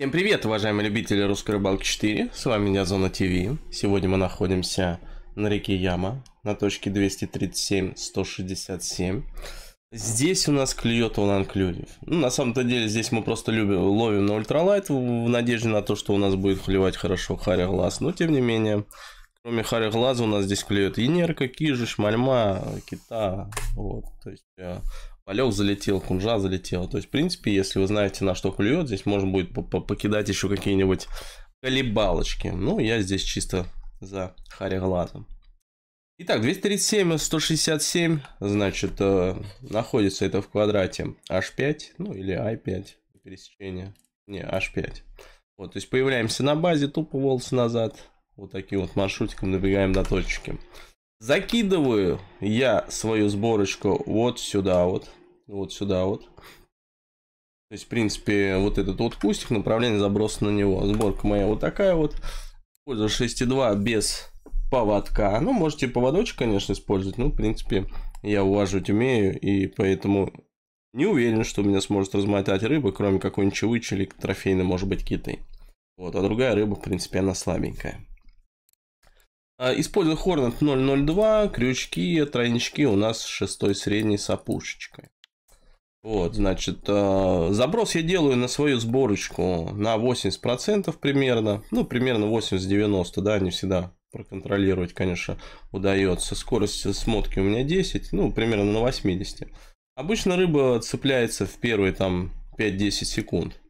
Всем привет, уважаемые любители русской рыбалки 4, с вами я Зона ТВ. Сегодня мы находимся на реке Яма, на точке 237-167. Здесь у нас клюет Улан Клюев. Ну, на самом-то деле, здесь мы просто любим, ловим на ультралайт в надежде на то, что у нас будет клевать хорошо Харя Глаз. Но, тем не менее, кроме Харя Глаза у нас здесь клюет нерка, Кижиш, Мальма, Кита. Вот, то есть, э, Полег залетел, кунжа залетела. То есть, в принципе, если вы знаете, на что клюет, здесь можно будет покидать еще какие-нибудь колебалочки. Ну, я здесь чисто за Харри глазом. Итак, 237, 167, значит, э, находится это в квадрате H5, ну или I5, пересечение, не, H5. Вот, то есть появляемся на базе, тупо волосы назад, вот таким вот маршрутиком набегаем до точки. Закидываю я свою сборочку вот сюда вот, вот сюда вот. То есть, в принципе, вот этот вот кустик, направление забросано на него. Сборка моя вот такая вот. Польза 6.2 без поводка. Ну, можете поводочек, конечно, использовать. Ну, в принципе, я уважать умею, и поэтому не уверен, что у меня сможет размотать рыба, кроме какой-нибудь чевычи или трофейной, может быть, киты. Вот, а другая рыба, в принципе, она слабенькая. А, использую Hornet 002, крючки, тройнички у нас шестой средний сапушечкой вот, значит, э, заброс я делаю на свою сборочку на 80% примерно, ну, примерно 80-90, да, не всегда проконтролировать, конечно, удается. Скорость смотки у меня 10, ну, примерно на 80. Обычно рыба цепляется в первые там 5-10 секунд.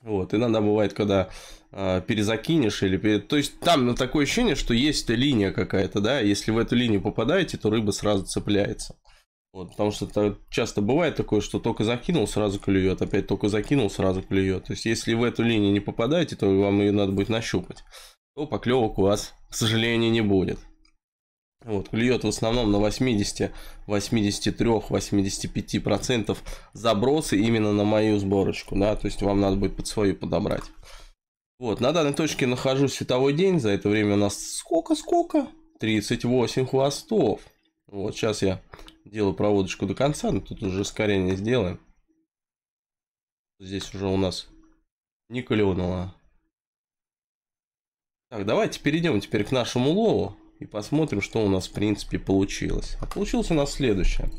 Вот, иногда бывает, когда э, перезакинешь или... То есть там ну, такое ощущение, что есть линия какая-то, да, если в эту линию попадаете, то рыба сразу цепляется. Вот, потому что это часто бывает такое, что только закинул, сразу клюет, опять только закинул, сразу клюет. То есть, если в эту линию не попадаете, то вам ее надо будет нащупать. То поклевок у вас, к сожалению, не будет. Вот, клюет в основном на 80, 83, 85% забросы именно на мою сборочку, да, то есть вам надо будет под свою подобрать. Вот, на данной точке нахожу световой день, за это время у нас сколько-сколько? 38 хвостов. Вот, сейчас я делаю проводочку до конца, но тут уже скорее не сделаем. Здесь уже у нас не клюнуло. Так, давайте перейдем теперь к нашему лову и посмотрим, что у нас в принципе получилось. А получилось у нас следующее.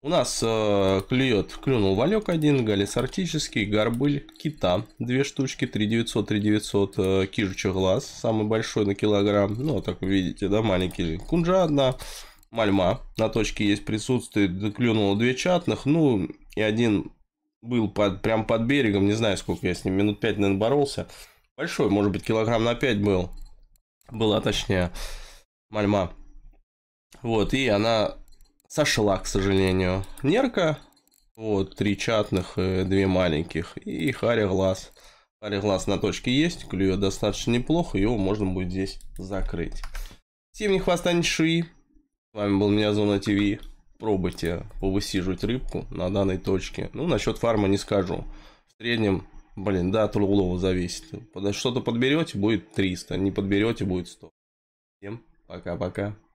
У нас э, клюет, клюнул валек один, галис арктический, горбыль, кита, две штучки, 3900, 3900, э, кижучий глаз, самый большой на килограмм, ну, так вы видите, да, маленький, кунжа одна, мальма на точке есть присутствует, клюнуло две чатных, ну и один был под, прям под берегом, не знаю сколько я с ним, минут пять наверное, боролся. Большой, может быть, килограмм на пять был. Была, точнее, мальма. Вот, и она сошла, к сожалению. Нерка, вот, три чатных, э, две маленьких, и харя глаз. Харя глаз на точке есть, клюет достаточно неплохо, его можно будет здесь закрыть. Всем не хвоста, ни ши. С вами был Миязона ТВ. Пробуйте повысиживать рыбку на данной точке. Ну, насчет фарма не скажу. В среднем, блин, да, от улова зависит. Что-то подберете, будет 300. Не подберете, будет 100. Всем пока-пока.